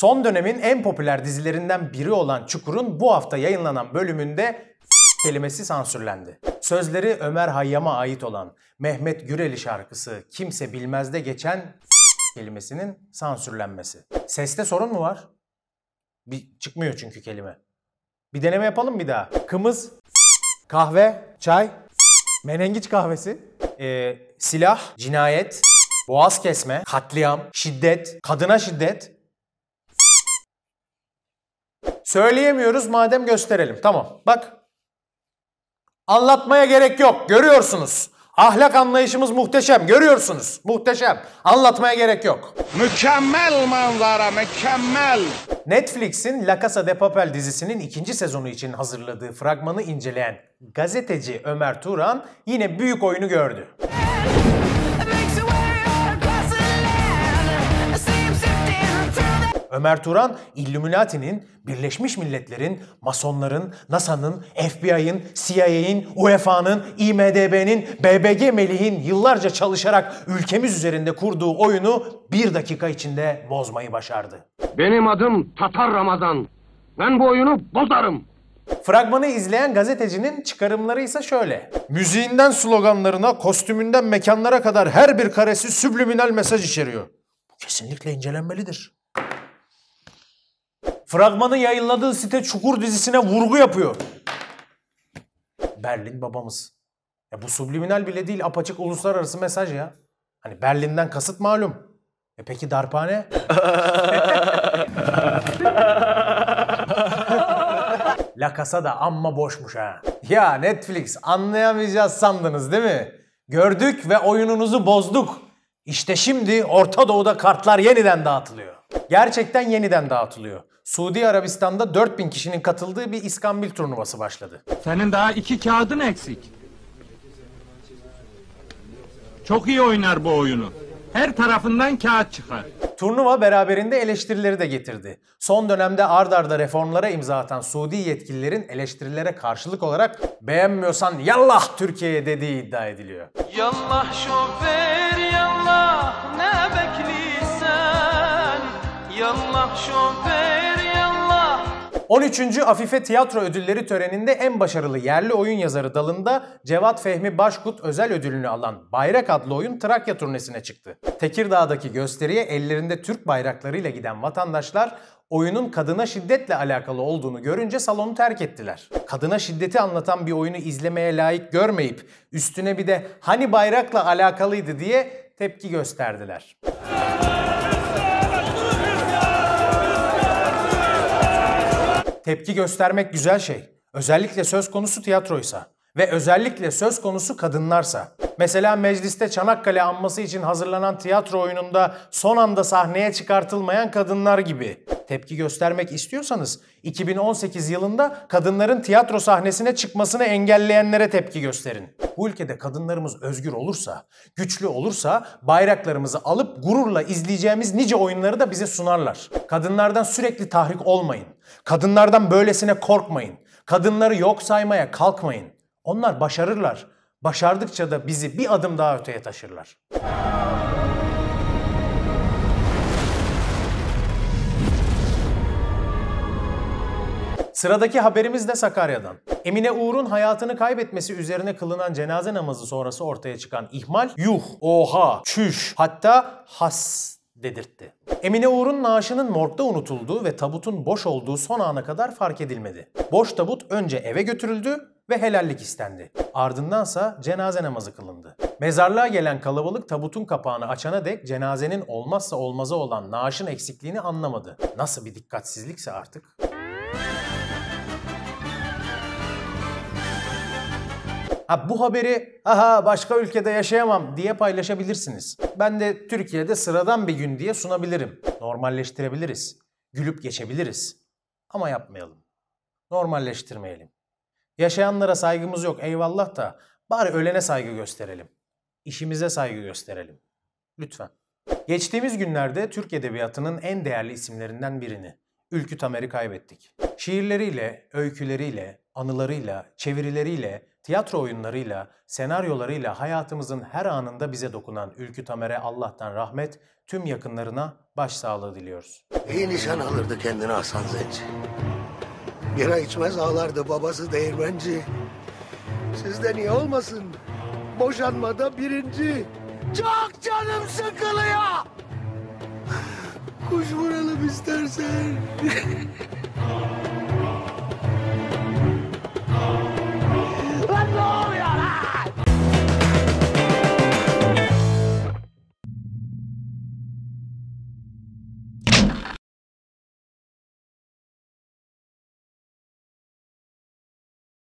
Son dönemin en popüler dizilerinden biri olan Çukur'un bu hafta yayınlanan bölümünde kelimesi sansürlendi. Sözleri Ömer Hayyam'a ait olan Mehmet Güreli şarkısı Kimse Bilmez'de geçen kelimesinin sansürlenmesi. Seste sorun mu var? Bir çıkmıyor çünkü kelime. Bir deneme yapalım bir daha. Kımız, kahve, çay, menengiç kahvesi, e, silah, cinayet, boğaz kesme, katliam, şiddet, kadına şiddet, Söyleyemiyoruz madem gösterelim. Tamam bak. Anlatmaya gerek yok. Görüyorsunuz. Ahlak anlayışımız muhteşem. Görüyorsunuz. Muhteşem. Anlatmaya gerek yok. Mükemmel manzara, mükemmel. Netflix'in La Casa de Papel dizisinin ikinci sezonu için hazırladığı fragmanı inceleyen gazeteci Ömer Turan yine büyük oyunu gördü. Ömer Turan, Illuminati'nin, Birleşmiş Milletler'in, Masonların, NASA'nın, FBI'ın, CIA'in, UEFA'nın, IMDB'nin, BBG Melih'in yıllarca çalışarak ülkemiz üzerinde kurduğu oyunu bir dakika içinde bozmayı başardı. Benim adım Tatar Ramazan. Ben bu oyunu bozarım. Fragmanı izleyen gazetecinin çıkarımları ise şöyle. Müziğinden sloganlarına, kostümünden mekanlara kadar her bir karesi sübliminal mesaj içeriyor. Bu kesinlikle incelenmelidir. Fragmanı yayınladığı site Çukur dizisine vurgu yapıyor. Berlin babamız. Ya bu subliminal bile değil apaçık uluslararası mesaj ya. Hani Berlin'den kasıt malum. E peki darpane? La kasa da amma boşmuş ha. Ya Netflix anlayamayacağız sandınız değil mi? Gördük ve oyununuzu bozduk. İşte şimdi Orta Doğu'da kartlar yeniden dağıtılıyor. Gerçekten yeniden dağıtılıyor. Suudi Arabistan'da 4000 kişinin katıldığı bir iskambil turnuvası başladı. Senin daha iki kağıdın eksik. Çok iyi oynar bu oyunu. Her tarafından kağıt çıkar. Turnuva beraberinde eleştirileri de getirdi. Son dönemde ard arda reformlara imza atan Suudi yetkililerin eleştirilere karşılık olarak beğenmiyorsan yallah Türkiye dediği iddia ediliyor. Yallah şoför yallah ne bekliysen yallah şoför 13. Afife Tiyatro Ödülleri töreninde en başarılı yerli oyun yazarı dalında Cevat Fehmi Başkut özel ödülünü alan Bayrak adlı oyun Trakya turnesine çıktı. Tekirdağ'daki gösteriye ellerinde Türk bayraklarıyla giden vatandaşlar oyunun kadına şiddetle alakalı olduğunu görünce salonu terk ettiler. Kadına şiddeti anlatan bir oyunu izlemeye layık görmeyip üstüne bir de hani bayrakla alakalıydı diye tepki gösterdiler. Tepki göstermek güzel şey. Özellikle söz konusu tiyatroysa ve özellikle söz konusu kadınlarsa. Mesela mecliste Çanakkale anması için hazırlanan tiyatro oyununda son anda sahneye çıkartılmayan kadınlar gibi. Tepki göstermek istiyorsanız 2018 yılında kadınların tiyatro sahnesine çıkmasını engelleyenlere tepki gösterin bu ülkede kadınlarımız özgür olursa, güçlü olursa bayraklarımızı alıp gururla izleyeceğimiz nice oyunları da bize sunarlar. Kadınlardan sürekli tahrik olmayın. Kadınlardan böylesine korkmayın. Kadınları yok saymaya kalkmayın. Onlar başarırlar. Başardıkça da bizi bir adım daha öteye taşırlar. Sıradaki haberimiz de Sakarya'dan. Emine Uğur'un hayatını kaybetmesi üzerine kılınan cenaze namazı sonrası ortaya çıkan ihmal yuh, oha, çüş hatta has dedirtti. Emine Uğur'un naaşının morgda unutulduğu ve tabutun boş olduğu son ana kadar fark edilmedi. Boş tabut önce eve götürüldü ve helallik istendi. Ardındansa cenaze namazı kılındı. Mezarlığa gelen kalabalık tabutun kapağını açana dek cenazenin olmazsa olmazı olan naaşın eksikliğini anlamadı. Nasıl bir dikkatsizlikse artık. ha bu haberi aha başka ülkede yaşayamam diye paylaşabilirsiniz. Ben de Türkiye'de sıradan bir gün diye sunabilirim. Normalleştirebiliriz. Gülüp geçebiliriz. Ama yapmayalım. Normalleştirmeyelim. Yaşayanlara saygımız yok eyvallah da bari ölene saygı gösterelim. İşimize saygı gösterelim. Lütfen. Geçtiğimiz günlerde Türk Edebiyatı'nın en değerli isimlerinden birini, Ülkü Tamer'i kaybettik. Şiirleriyle, öyküleriyle, anılarıyla, çevirileriyle, tiyatro oyunlarıyla, senaryolarıyla hayatımızın her anında bize dokunan Ülkü Tamer'e Allah'tan rahmet, tüm yakınlarına başsağlığı diliyoruz. İyi nişan alırdı kendine Hasan Zenci. Bira içmez ağlardı babası değirmenci. Sizde niye olmasın? Boşanmada birinci. Çok canım sıkılıyor. Kuş vuralım istersen.